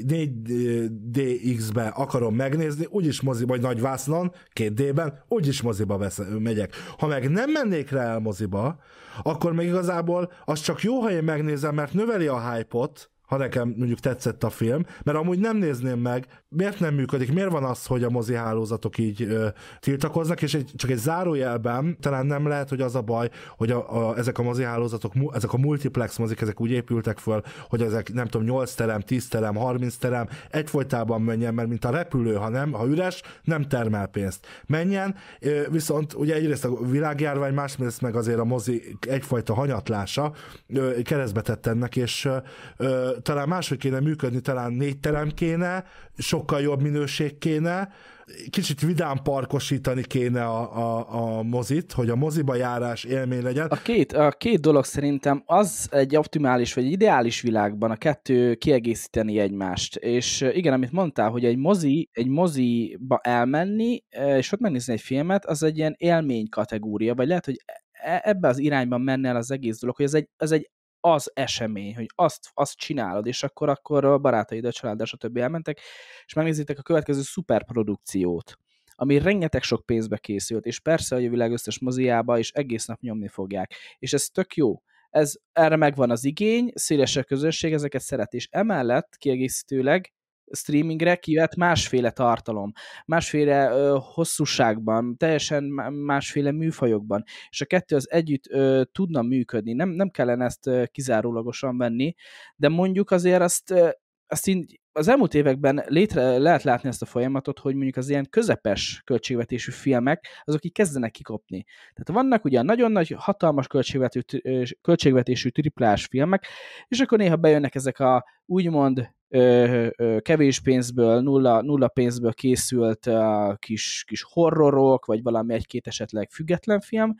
4DX-be akarom megnézni, úgyis moziba, vagy nagyvásznon, 2D-ben, úgyis moziba vesz, megyek. Ha meg nem mennék rá el moziba, akkor meg igazából az csak jó, ha én megnézem, mert növeli a hype-ot, ha nekem mondjuk tetszett a film, mert amúgy nem nézném meg, miért nem működik, miért van az, hogy a mozi hálózatok így ö, tiltakoznak, és egy, csak egy zárójelben talán nem lehet, hogy az a baj, hogy a, a, ezek a mozi hálózatok, ezek a multiplex mozik, ezek úgy épültek föl, hogy ezek nem tudom, 8 terem, 10 terem, 30 terem egyfolytában menjen, mert mint a repülő, ha nem, ha üres, nem termel pénzt. Menjen, ö, viszont ugye egyrészt a világjárvány, másrészt meg azért a mozi egyfajta hanyatlása ö, keresztbe tett ennek, és ö, talán máshogy kéne működni, talán négy terem kéne, sok sokkal jobb minőség kéne, kicsit vidám parkosítani kéne a, a, a mozit, hogy a moziba járás élmény legyen.
A két, a két dolog szerintem az egy optimális vagy ideális világban a kettő kiegészíteni egymást. És igen, amit mondtál, hogy egy mozi, egy moziba elmenni, és ott megnézni egy filmet, az egy ilyen élmény kategória, vagy lehet, hogy e, e, ebbe az irányban menne el az egész dolog, hogy ez egy, ez egy az esemény, hogy azt, azt csinálod, és akkor, akkor a barátaid, a család, többi elmentek, és megnézitek a következő szuperprodukciót, ami rengeteg sok pénzbe készült, és persze a jövőleg összes moziába, is egész nap nyomni fogják. És ez tök jó. Ez, erre megvan az igény, széles a közönség, ezeket szeret, és emellett kiegészítőleg streamingre kijött másféle tartalom, másféle ö, hosszúságban, teljesen másféle műfajokban, és a kettő az együtt ö, tudna működni. Nem, nem kellene ezt ö, kizárólagosan venni, de mondjuk azért azt, ö, azt így az elmúlt években létre lehet látni ezt a folyamatot, hogy mondjuk az ilyen közepes költségvetésű filmek, azok így kezdenek kikopni. Tehát vannak ugye nagyon nagy, hatalmas költségvetésű triplás filmek, és akkor néha bejönnek ezek a úgymond kevés pénzből, nulla, nulla pénzből készült a kis, kis horrorok, vagy valami egy-két esetleg független film,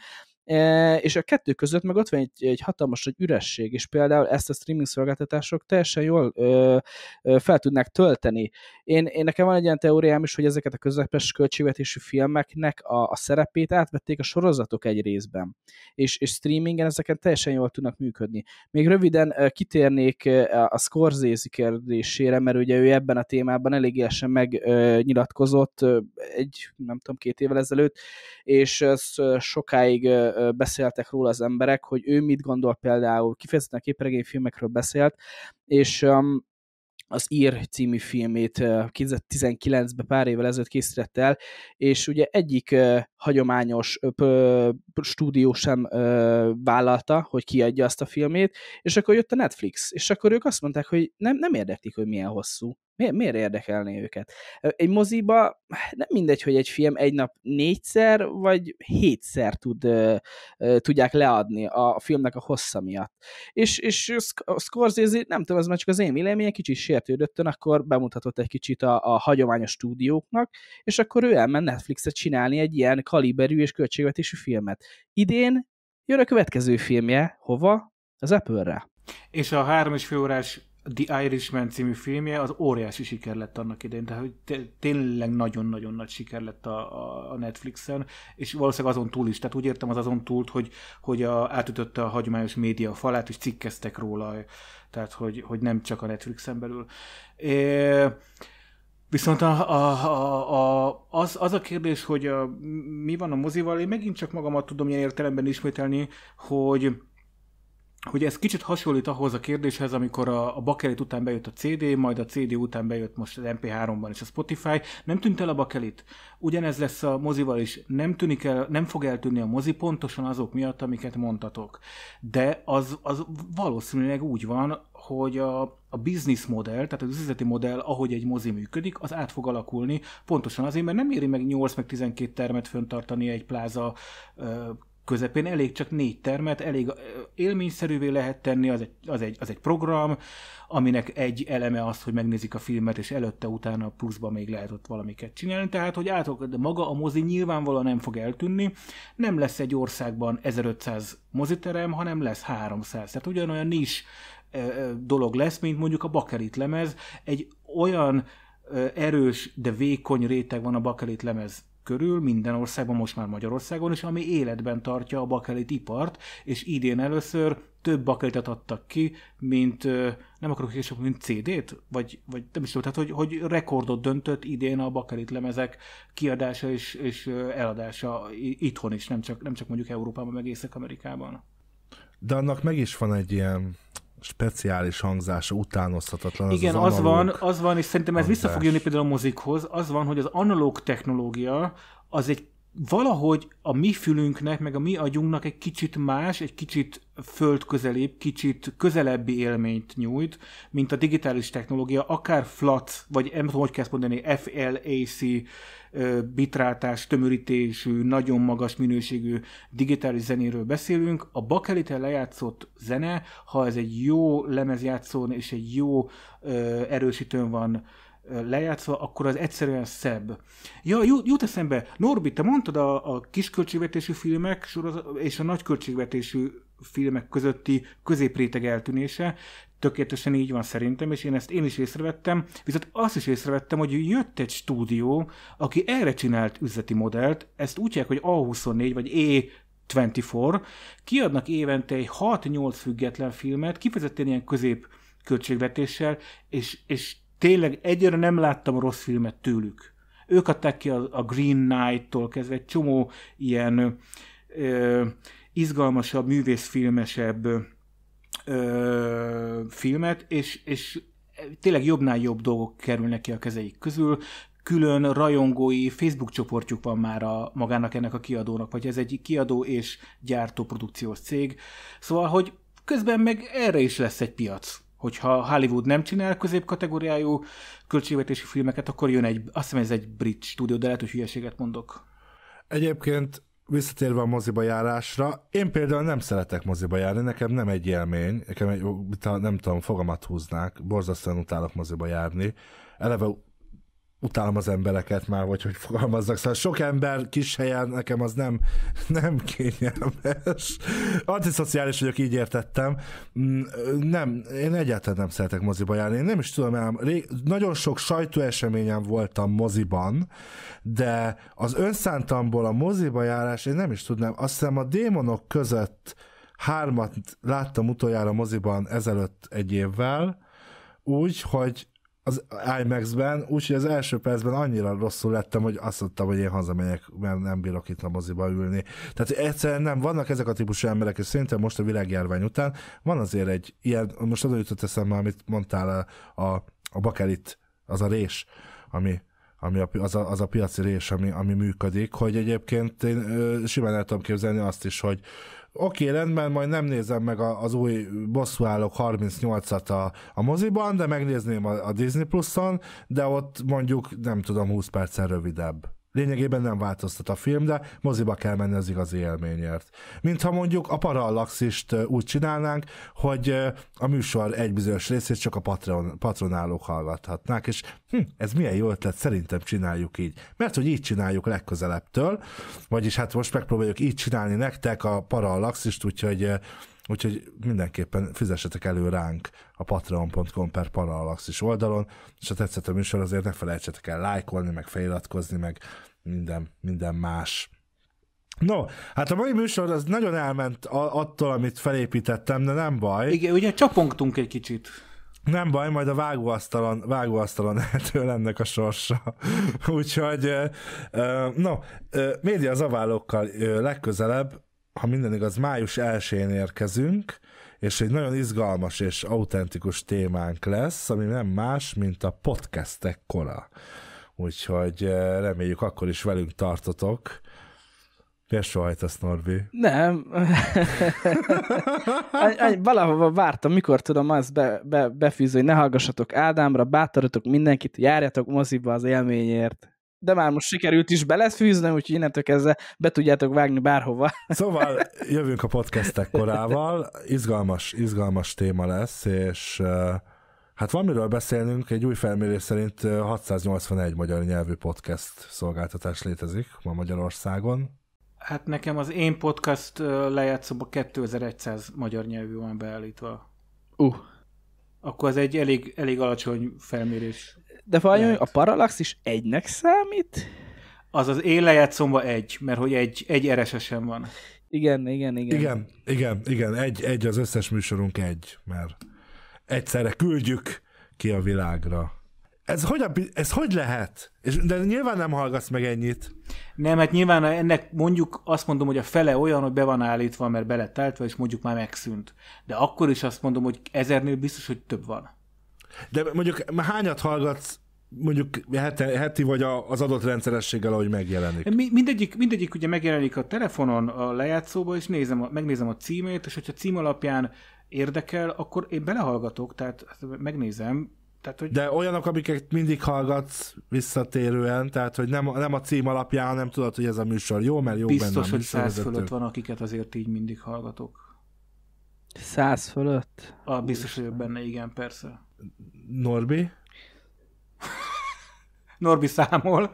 E, és a kettő között meg ott van egy, egy hatalmas egy üresség, és például ezt a streaming szolgáltatások teljesen jól ö, ö, fel tudnák tölteni. Én, én nekem van egy ilyen teóriám is, hogy ezeket a közepes költségvetésű filmeknek a, a szerepét átvették a sorozatok egy részben, és, és streamingen ezeken teljesen jól tudnak működni. Még röviden ö, kitérnék a Scorsese kérdésére, mert ugye ő ebben a témában elég élesen megnyilatkozott egy, nem tudom, két évvel ezelőtt, és ez sokáig beszéltek róla az emberek, hogy ő mit gondol például, kifejezetten a filmekről beszélt, és um, az Ír című filmét 2019-ben pár évvel ezelőtt készített el, és ugye egyik hagyományos stúdió sem vállalta, hogy kiadja azt a filmét, és akkor jött a Netflix, és akkor ők azt mondták, hogy nem, nem érdeklik, hogy milyen hosszú. Miért, miért érdekelné őket? Egy moziba nem mindegy, hogy egy film egy nap négyszer vagy hétszer tud, tudják leadni a filmnek a hossza miatt. És, és Scorsese, nem tudom, ez már csak az én véleményem, kicsit sértődöttön, akkor bemutatott egy kicsit a, a hagyományos stúdióknak, és akkor ő elment Netflixet csinálni egy ilyen kaliberű és költségvetésű filmet. Idén jön a következő filmje, hova? Az Apple-re. És a három és fél órás The
Irishman című filmje az óriási siker lett annak idején, tehát hogy tényleg nagyon-nagyon nagy siker lett a, a Netflixen, és valószínűleg azon túl is, tehát úgy értem az azon túl, hogy, hogy a, átütötte a hagyományos média falát, és cikkeztek róla, tehát hogy, hogy nem csak a Netflixen belül. É, Viszont a, a, a, a, az, az a kérdés, hogy a, mi van a mozival, én megint csak magamat tudom ilyen értelemben ismételni, hogy hogy ez kicsit hasonlít ahhoz a kérdéshez, amikor a, a bakelit után bejött a CD, majd a CD után bejött most az MP3-ban és a Spotify, nem tűnt el a bakelit. Ugyanez lesz a mozival is, nem, tűnik el, nem fog eltűnni a mozi pontosan azok miatt, amiket mondtatok. De az, az valószínűleg úgy van, hogy a, a business modell, tehát az üzleti modell, ahogy egy mozi működik, az át fog alakulni, pontosan azért, mert nem éri meg 8 meg 12 termet föntartani egy pláza közepén elég csak négy termet, elég élményszerűvé lehet tenni, az egy, az egy, az egy program, aminek egy eleme az, hogy megnézik a filmet, és előtte, utána pluszban még lehet ott valamiket csinálni, tehát hogy átok, de maga a mozi nyilvánvalóan nem fog eltűnni, nem lesz egy országban 1500 moziterem, hanem lesz 300, tehát ugyanolyan nis dolog lesz, mint mondjuk a bakelit lemez, egy olyan erős, de vékony réteg van a bakelit lemez körül minden országban, most már Magyarországon is, ami életben tartja a bakelit ipart, és idén először több bakelitet adtak ki, mint nem akarok később, mint CD-t, vagy, vagy nem is tudom, tehát hogy, hogy rekordot döntött idén a bakelit lemezek kiadása és, és eladása itthon is, nem csak, nem csak mondjuk Európában, meg Észak-Amerikában.
De annak meg is van egy ilyen speciális hangzása, utánozhatatlan.
Az Igen, az, az van, az van, és szerintem ez hangzás. vissza fog
jönni például a mozikhoz, az van, hogy az analóg technológia az egy valahogy a mi fülünknek, meg a mi agyunknak egy kicsit más, egy kicsit földközelébb, kicsit közelebbi élményt nyújt, mint a digitális technológia, akár flat, vagy nem tudom, hogy kell ezt mondani, FLAC bitrátás, tömörítésű, nagyon magas minőségű digitális zenéről beszélünk. A bakeliten lejátszott zene, ha ez egy jó lemezjátszón és egy jó erősítőn van lejátszva, akkor az egyszerűen szebb. Ja, jut, jut eszembe, Norbi, te mondtad a, a kisköltségvetésű filmek és a nagyköltségvetésű filmek közötti középréteg eltűnése, tökéletesen így van szerintem, és én ezt én is észrevettem, viszont azt is észrevettem, hogy jött egy stúdió, aki erre csinált üzleti modellt, ezt úgy hívják, hogy A24 vagy E 24, kiadnak évente egy 6-8 független filmet, kifejezetten ilyen közép költségvetéssel, és, és tényleg egyre nem láttam rossz filmet tőlük. Ők adták ki a, a Green Knight-tól kezdve egy csomó ilyen ö, izgalmasabb, művészfilmesebb ö, filmet, és, és tényleg jobbnál jobb dolgok kerülnek ki a kezeik közül. Külön rajongói Facebook csoportjuk van már a, magának ennek a kiadónak, vagy ez egy kiadó és gyártó produkciós cég. Szóval, hogy közben meg erre is lesz egy piac hogyha Hollywood nem csinál középkategóriájú költségvetési filmeket, akkor jön egy, azt hiszem ez egy brit stúdió, de lehet, hogy hülyeséget mondok.
Egyébként visszatérve a moziba járásra, én például nem szeretek moziba járni, nekem nem egy élmény, nekem egy, nem tudom, fogamat húznák, borzasztóan utálok moziba járni. Eleve utálom az embereket már, vagy hogy fogalmazzak. Szóval sok ember kis helyen, nekem az nem, nem kényelmes. Antiszociális vagyok, így értettem. Mm, nem, én egyáltalán nem szeretek moziba járni. Én nem is tudom, ám, rég, nagyon sok sajtóeseményen voltam moziban, de az önszántamból a moziba járás, én nem is tudnám. Azt hiszem a démonok között hármat láttam utoljára moziban ezelőtt egy évvel, úgy, hogy az IMAX-ben, úgyhogy az első percben annyira rosszul lettem, hogy azt mondtam, hogy én hazamegyek, mert nem bírok itt a moziba ülni. Tehát egyszerűen nem, vannak ezek a típusú emberek, és szerintem most a világjárvány után van azért egy ilyen, most oda jutott eszembe, amit mondtál a, a, a bakelit, az a rés, ami ami a, az, a, az a piaci rés, ami, ami működik, hogy egyébként én ö, simán el tudom képzelni azt is, hogy, oké, rendben, majd nem nézem meg a, az új bosszúállók 38-at a, a moziban, de megnézném a, a Disney Plus-on, de ott mondjuk, nem tudom, 20 percen rövidebb. Lényegében nem változtat a film, de moziba kell menni az igazi élményért. Mintha mondjuk a parallaxist úgy csinálnánk, hogy a műsor egy bizonyos részét csak a patron, patronálók hallgathatnák, és hm, ez milyen jó ötlet, szerintem csináljuk így. Mert hogy így csináljuk legközelebbtől, vagyis hát most megpróbáljuk így csinálni nektek a parallaxist, úgyhogy Úgyhogy mindenképpen fizessetek elő ránk a patreon.com per paralaxis oldalon, és ha tetszett a műsor, azért ne felejtsetek el lájkolni, meg feliratkozni, meg minden, minden más. No, hát a mai műsor az nagyon elment attól, amit felépítettem, de nem baj. Igen, ugye csapongtunk egy kicsit. Nem baj, majd a vágóasztalon, vágóasztalon eltől ennek a sorsa. Úgyhogy, no, média zaválókkal legközelebb ha minden igaz, május 1-én érkezünk, és egy nagyon izgalmas és autentikus témánk lesz, ami nem más, mint a podcastek kora. Úgyhogy eh, reméljük akkor is velünk tartotok. Miért sohajtasz, Norbi?
Nem. Valahova vártam, mikor tudom azt be, be, befűzni, hogy ne hallgassatok Ádámra, bátorítok mindenkit, járjatok moziba az élményért de már most sikerült is belefűzni, úgyhogy innentől kezdve be tudjátok vágni bárhova. Szóval jövünk a podcastek
korával, izgalmas, izgalmas téma lesz, és hát van miről beszélnünk, egy új felmérés szerint 681 magyar nyelvű podcast szolgáltatás létezik ma Magyarországon.
Hát nekem az én podcast lejátszóba 2100 magyar nyelvű van beállítva. Uh. Akkor ez egy elég, elég alacsony felmérés de vajon hogy a Parallax is egynek számít? Az az én szomba egy, mert hogy egy, egy RSS-en van. Igen, igen, igen. Igen, igen,
igen, egy, egy az összes műsorunk egy, mert egyszerre küldjük ki a világra.
Ez hogy, a, ez hogy lehet? És, de nyilván nem hallgatsz meg ennyit. Nem, hát nyilván ennek mondjuk azt mondom, hogy a fele olyan, hogy be van állítva, mert beletáltva, és mondjuk már megszűnt. De akkor is azt mondom, hogy ezernél biztos, hogy több van. De mondjuk már hányat hallgatsz mondjuk heti, heti vagy a, az adott rendszerességgel, ahogy
megjelenik.
Mi, mindegyik, mindegyik ugye megjelenik a telefonon, a lejátszóba, és nézem, megnézem a címét, és hogyha cím alapján érdekel, akkor én belehallgatok, tehát megnézem. Tehát, hogy...
De olyanok, amiket mindig hallgatsz visszatérően, tehát hogy nem, nem a cím alapján, nem tudod, hogy ez a műsor jó, mert jó Biztos, benne hogy száz fölött van,
akiket azért így mindig hallgatok. Száz fölött? Ah, biztos hogy benne, igen, persze.
Norbi? Norbi számol.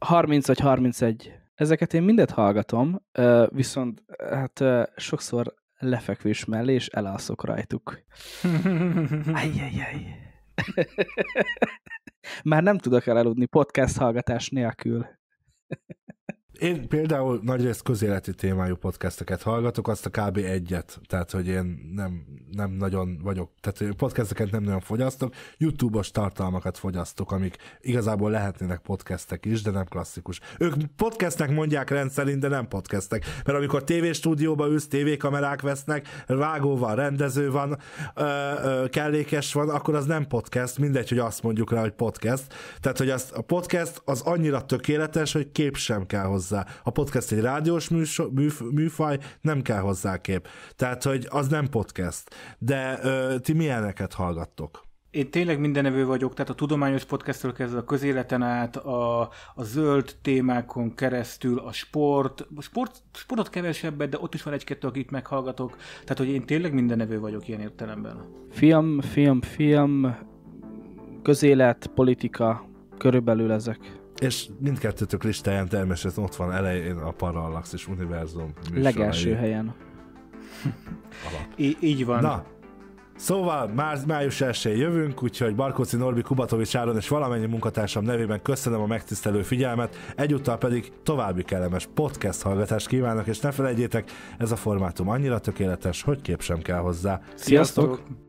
30 vagy 31. Ezeket én mindet hallgatom, viszont hát sokszor lefekvés mellé, és elalszok rajtuk. Ajjajjaj. Már nem tudok elaludni podcast hallgatás nélkül
én például nagyrészt közéleti témájú podcasteket hallgatok, azt a kb. egyet, tehát hogy én nem, nem nagyon vagyok, tehát podcasteket nem nagyon fogyasztok, YouTube-os tartalmakat fogyasztok, amik igazából lehetnének podcastek is, de nem klasszikus. Ők podcastnek mondják rendszerint, de nem podcastek, mert amikor tévéstúdióba ülsz, tévékamerák vesznek, vágó van, rendező van, ö, ö, kellékes van, akkor az nem podcast, mindegy, hogy azt mondjuk rá, hogy podcast. Tehát, hogy az, a podcast az annyira tökéletes, hogy kép sem kell hozzá hozzá. A podcast egy rádiós műsor, műf, műfaj, nem kell hozzá kép. Tehát, hogy az nem podcast. De ö, ti milyeneket hallgattok?
Én tényleg mindenevő vagyok, tehát a tudományos podcastről kezdve a közéleten át, a, a zöld témákon keresztül, a sport, a sport, sportot kevesebbet, de ott is van egy-kettő, akit meghallgatok, tehát hogy én tényleg mindenevő vagyok ilyen értelemben.
Film, film, film, közélet, politika, körülbelül ezek és
mindkettőtök listáján természetesen ott van elején a Parallax és Univerzum műsorai. Legelső helyen. Alap.
I- így van.
Na, Szóval már május 1 jövünk, úgyhogy Barkóci Norbi Kubatovics Áron és valamennyi munkatársam nevében köszönöm a megtisztelő figyelmet, egyúttal pedig további kellemes podcast hallgatást kívánok, és ne felejtjétek, ez a formátum annyira tökéletes, hogy kép sem kell hozzá. Sziasztok!
Sziasztok!